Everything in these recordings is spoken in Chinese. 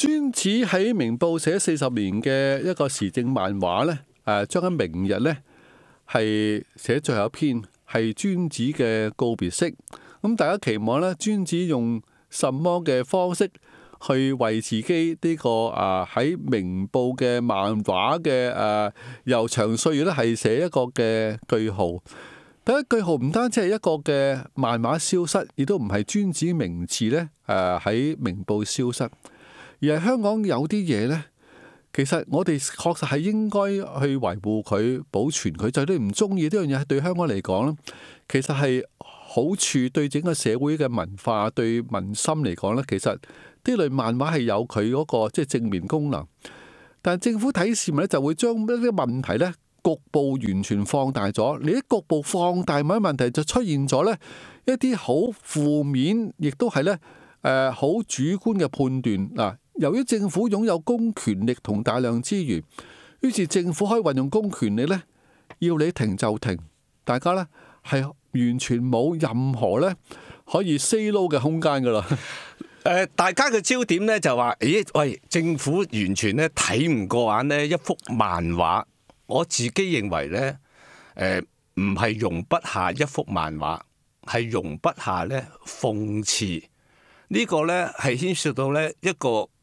专子喺《明报》写四十年嘅一个时政漫画呢诶，将喺明日呢系写最后一篇系专子嘅告别式。咁大家期望呢专子用什么嘅方式去为自己呢个啊喺《明报》嘅漫画嘅诶悠长岁月呢系写一个嘅句号。第一句号唔单止系一个嘅漫画消失，亦都唔系专子名字呢诶喺《明报》消失。而系香港有啲嘢呢，其實我哋確實係應該去維護佢、保存佢，就算唔中意呢樣嘢，對香港嚟講呢，其實係好處對整個社會嘅文化、對民心嚟講呢，其實呢類漫畫係有佢嗰個即系正面功能。但政府睇市民咧，就會將一啲問題咧局部完全放大咗。你喺局部放大某啲問題，就出現咗咧一啲好負面，亦都係咧诶好主觀嘅判斷嗱。由於政府擁有公權力同大量資源，於是政府可以運用公權力呢要你停就停。大家呢係完全冇任何呢可以 say no 嘅空間噶啦。大家嘅焦點呢就話：咦，喂，政府完全呢睇唔過眼呢一幅漫畫。我自己認為呢誒唔係容不下一幅漫畫，係容不下呢諷刺。呢個呢係牵涉到呢一個。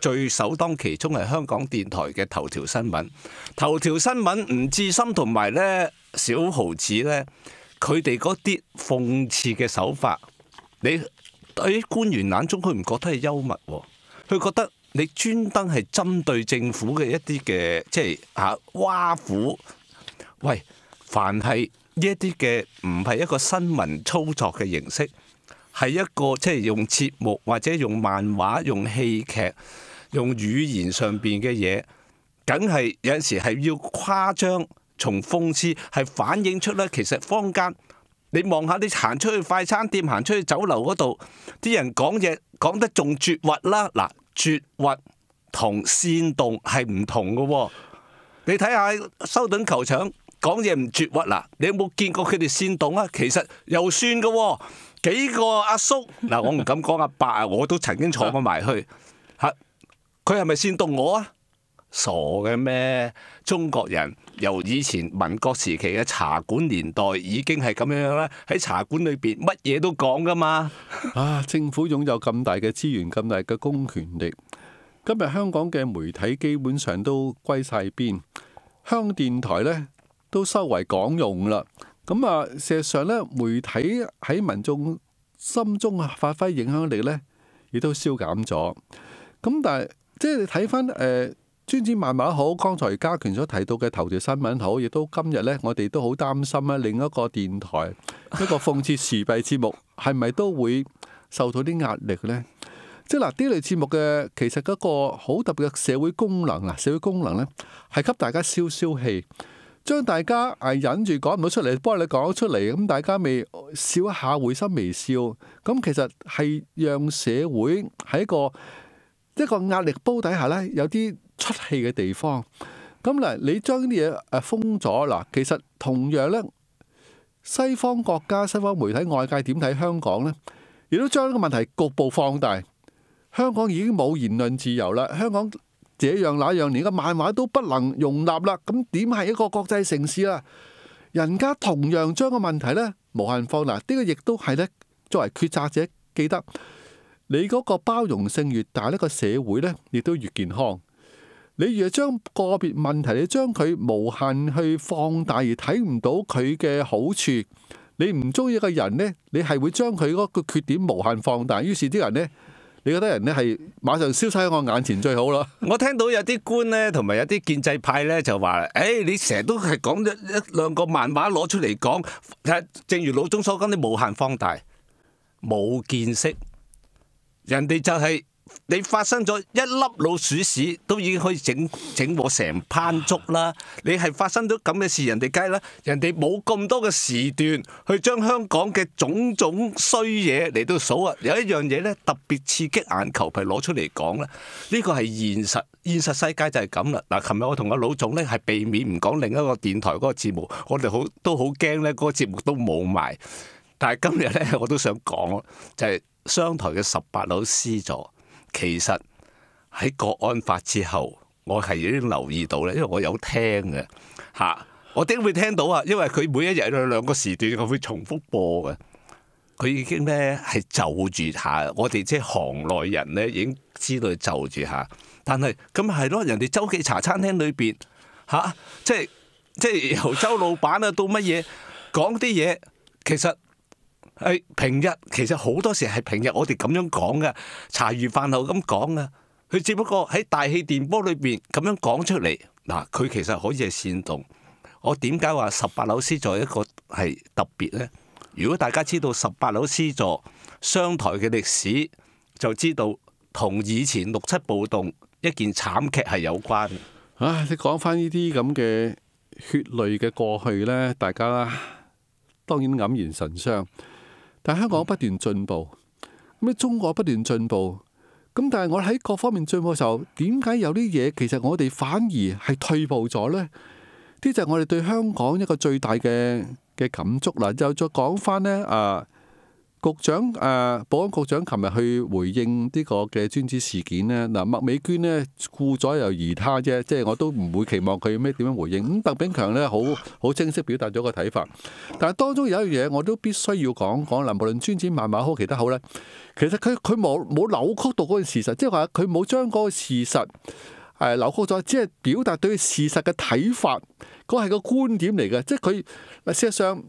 最首當其衝係香港電台嘅頭條新聞，頭條新聞吳志深同埋咧小豪子咧，佢哋嗰啲諷刺嘅手法，你喺官員眼中，佢唔覺得係幽默喎，佢覺得你專登係針對政府嘅一啲嘅，即係嚇挖苦。喂，凡係呢一啲嘅唔係一個新聞操作嘅形式。係一個即係用節目或者用漫畫、用戲劇、用語言上边嘅嘢，梗係有阵時係要誇張，從讽刺係反映出咧。其實坊間，你望下你行出去快餐店、行出去酒樓嗰度，啲人講嘢講得仲絕核啦。嗱，絕核同煽動係唔同嘅喎。你睇下修顿球場講嘢唔絕核嗱，你有冇見過佢哋煽動啊？其實又算嘅喎。幾個阿叔嗱，我唔敢講阿伯啊，我都曾經坐過埋去嚇。佢係咪煽動我啊？傻嘅咩？中國人由以前民國時期嘅茶館年代已經係咁樣啦。喺茶館裏邊乜嘢都講噶嘛。啊，政府擁有咁大嘅資源，咁大嘅公權力。今日香港嘅媒體基本上都歸晒邊，香電台呢都收為港用啦。咁啊，事實上咧，媒體喺民眾心中啊發揮影響力咧，亦都消減咗。咁但係，即係你睇翻誒，千千漫萬好，剛才嘉權所提到嘅頭條新聞好，亦都今日咧，我哋都好擔心啊。另一個電台 一個諷刺時弊節目係咪都會受到啲壓力咧？即係嗱，呢類節目嘅其實嗰個好特別嘅社會功能啊，社會功能咧係給大家消消氣。將大家係忍住講唔到出嚟，幫你講咗出嚟，咁大家咪笑一下，会心微笑。咁其實係讓社會喺个一個壓力煲底下咧，有啲出氣嘅地方。咁嗱，你將啲嘢诶封咗嗱，其實同樣咧，西方國家、西方媒體、外界點睇香港咧，亦都將呢個問題局部放大。香港已經冇言論自由啦，香港。這樣那樣連個漫畫都不能容納啦，咁點係一個國際城市啊？人家同樣將個問題咧無限放大，呢個亦都係咧作為決策者記得，你嗰個包容性越大，呢個社會咧亦都越健康。你越將個別問題你將佢無限去放大而睇唔到佢嘅好處，你唔中意一個人咧，你係會將佢嗰個缺點無限放大，於是啲人咧。你觉得人咧系马上消晒喺我眼前最好咯？我听到有啲官咧，同埋有啲建制派咧，就话：诶，你成日都系讲一两个漫画攞出嚟讲，正如老总所讲，你无限放大，冇见识，人哋就系。你发生咗一粒老鼠屎，都已经可以整整我成班竹啦！你系发生咗咁嘅事，人哋梗啦，人哋冇咁多嘅时段去将香港嘅种种衰嘢嚟到数啊！有一样嘢咧特别刺激眼球，係攞出嚟讲咧，呢个系现实现实世界就系咁啦。嗱，琴日我同阿老总咧系避免唔讲另一个电台嗰个节目，我哋好都好惊咧嗰个节目都冇埋。但系今日咧，我都想讲，就系商台嘅十八楼師咗。其實喺國安法之後，我係已經留意到咧，因為我有聽嘅吓，我點會聽到啊？因為佢每一日有兩個時段，我會重複播嘅。佢已經咧係就住下，我哋即系行內人咧已經知道就住下。但係咁係咯，人哋周記茶餐廳裏边吓，即係即系由周老闆啊到乜嘢講啲嘢，其實。平日其實好多時係平日我哋咁樣講嘅茶餘飯後咁講嘅，佢只不過喺大氣電波裏边咁樣講出嚟。嗱，佢其實可以係煽動。我點解話十八樓 C 座一個係特別呢？如果大家知道十八樓 C 座商台嘅歷史，就知道同以前六七暴動一件慘劇係有關。唉，你講翻呢啲咁嘅血淚嘅過去呢，大家當然黯然神傷。但香港不斷進步，咁中國不斷進步，咁但係我喺各方面进步嘅時候，點解有啲嘢其實我哋反而係退步咗呢？啲就我哋對香港一個最大嘅嘅感觸啦。又再講翻呢。啊！局長誒，保安局長琴日去回應呢個嘅專資事件咧，嗱麥美娟咧顧左又疑他啫，即係我都唔會期望佢咩點樣回應。咁鄧炳強咧好好清晰表達咗個睇法，但係當中有一樣嘢我都必須要講講啦，無論專資慢慢好，其他好咧，其實佢佢冇冇扭曲到嗰個事實，即係話佢冇將嗰個事實誒扭曲咗，即係表達對事實嘅睇法，嗰係個觀點嚟嘅，即係佢事實上。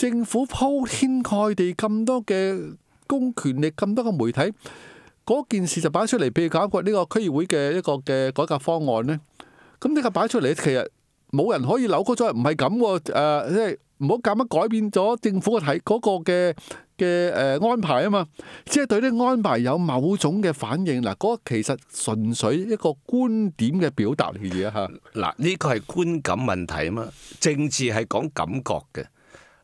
政府鋪天蓋地咁多嘅公權力，咁多嘅媒體，嗰件事就擺出嚟，譬如搞一呢個區議會嘅一個嘅改革方案咧，咁呢個擺出嚟，其實冇人可以扭曲咗，唔係咁喎，即係唔好咁樣改變咗政府嘅睇嗰個嘅嘅誒安排啊嘛，即係對啲安排有某種嘅反應嗱，嗰其實純粹一個觀點嘅表達嚟嘅嚇，嗱呢個係觀感問題啊嘛，政治係講感覺嘅。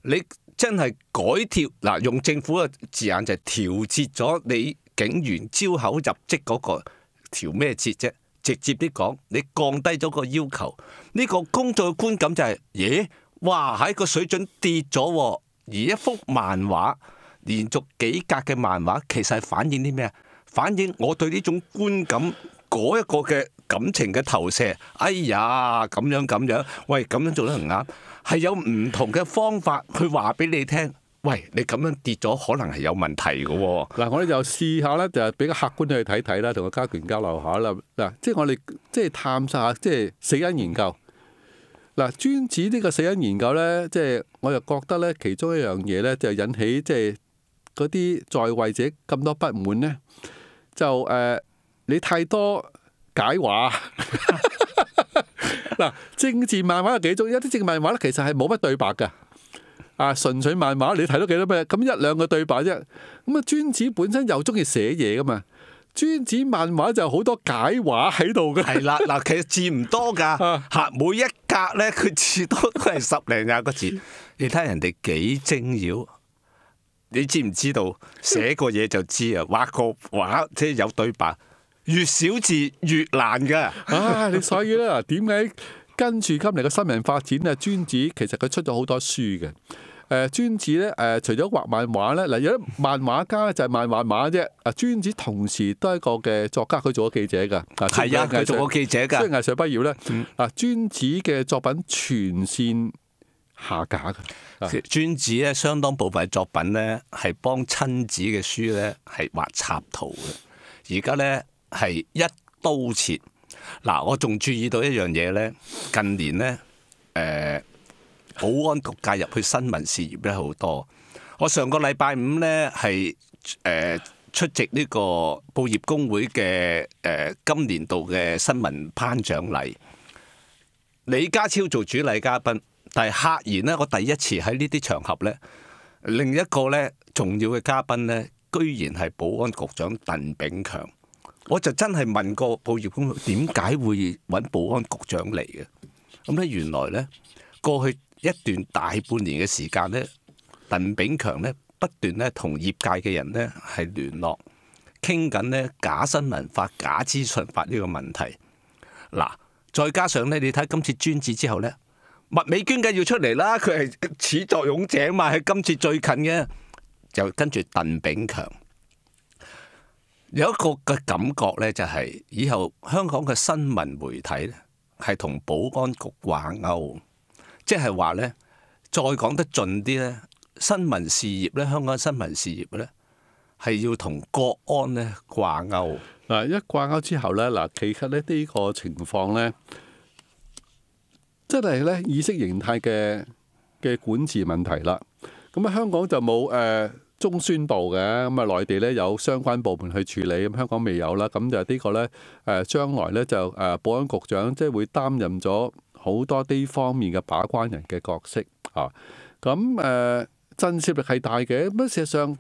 你真係改調嗱，用政府嘅字眼就係調節咗你警員招口入職嗰個調咩節啫？直接啲講，你降低咗個要求，呢個工作嘅觀感就係，咦？哇！喺個水準跌咗，而一幅漫畫連續幾格嘅漫畫，其實係反映啲咩啊？反映我對呢種觀感嗰一個嘅。感情嘅投射，哎呀，咁样咁样，喂，咁样做得唔啱，系有唔同嘅方法，去话俾你听，喂，你咁样跌咗，可能系有问题嘅。嗱，我哋就试下咧，就比较客观去睇睇啦，同个家权交流下啦。嗱，即系我哋即系探索下，即系死因研究。嗱，专指呢个死因研究咧，即系我又觉得咧，其中一样嘢咧，就引起即系嗰啲在位者咁多不满咧，就诶，你太多。解画。嗱，政治漫画有几种？一啲政治漫画咧，其实系冇乜对白噶，啊，纯粹漫画你睇到几多咩？咁一两个对白啫。咁啊，专子本身又中意写嘢噶嘛？专子漫画就好多解画喺度嘅。系啦，嗱，其实字唔多噶，吓每一格咧，佢字都系十零廿个字。你睇人哋几精要，你知唔知道？写个嘢就知啊，画个画即系有对白。越少字越难噶。啊！你所以咧，点解跟住今嚟嘅新闻发展咧？专子其实佢出咗好多书嘅，诶，专子咧，诶，除咗画漫画咧，嗱，有啲漫画家咧就系漫画画啫。啊，专子同时都系一个嘅作家，佢做咗记者噶，系啊，佢做咗记者噶，即系艺术毕业咧。嗱，专子嘅作品全线下架嘅，专子咧相当部分作品咧系帮亲子嘅书咧系画插图嘅，而家咧。係一刀切嗱。我仲注意到一樣嘢咧，近年咧，誒保安局介入去新聞事業咧好多。我上個禮拜五咧係誒出席呢個報業公會嘅誒今年度嘅新聞頒獎禮，李家超做主禮嘉賓，但係客然咧，我第一次喺呢啲場合咧，另一個咧重要嘅嘉賓咧，居然係保安局長鄧炳強。我就真係問過報業公，點解會揾保安局長嚟嘅？咁咧，原來咧，過去一段大半年嘅時間咧，鄧炳強咧不斷咧同業界嘅人咧係聯絡，傾緊咧假新聞法、假資訊發呢個問題。嗱，再加上咧，你睇今次專治之後咧，物美娟梗係要出嚟啦，佢係始作俑者嘛，喺今次最近嘅，就跟住鄧炳強。有一個嘅感覺咧，就係以後香港嘅新聞媒體咧，係同保安局掛钩，即係話咧，再講得盡啲咧，新聞事業咧，香港新聞事業咧，係要同國安咧掛钩。嗱，一掛钩之後咧，嗱，其實咧呢個情況咧，真係咧意識形態嘅嘅管治問題啦。咁啊，香港就冇誒。中宣部嘅，咁啊內地咧有相關部門去處理，咁香港未有啦，咁就呢個咧誒，將來咧就誒保安局長即係會擔任咗好多啲方面嘅把關人嘅角色啊，咁誒震攝力係大嘅，咁事實上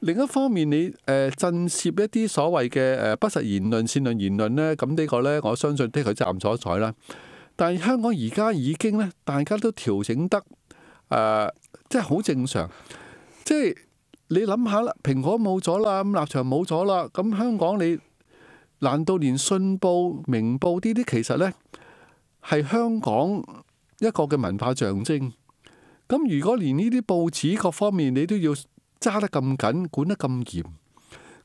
另一方面你誒震攝一啲所謂嘅誒不實言論、煽論言論咧，咁呢個咧我相信的佢站所在啦，但係香港而家已經咧大家都調整得誒，即係好正常，即係。你諗下啦，蘋果冇咗啦，咁立場冇咗啦，咁香港你難道連信報、明報呢啲其實呢係香港一個嘅文化象徵？咁如果連呢啲報紙各方面你都要揸得咁緊、管得咁嚴，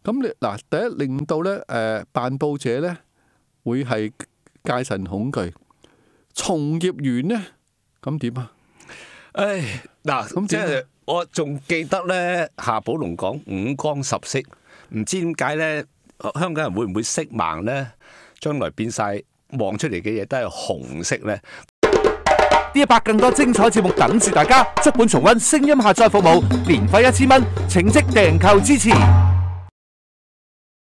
咁你嗱第一令到呢誒辦報者呢會係戒慎恐懼，從業員呢咁點啊？唉，嗱，即係。我仲记得咧，夏宝龙讲五光十色，唔知点解咧，香港人会唔会色盲咧？将来变晒望出嚟嘅嘢都系红色咧？呢一百更多精彩节目等住大家，足本重温，声音下载服务，年费一千蚊，请即订购支持。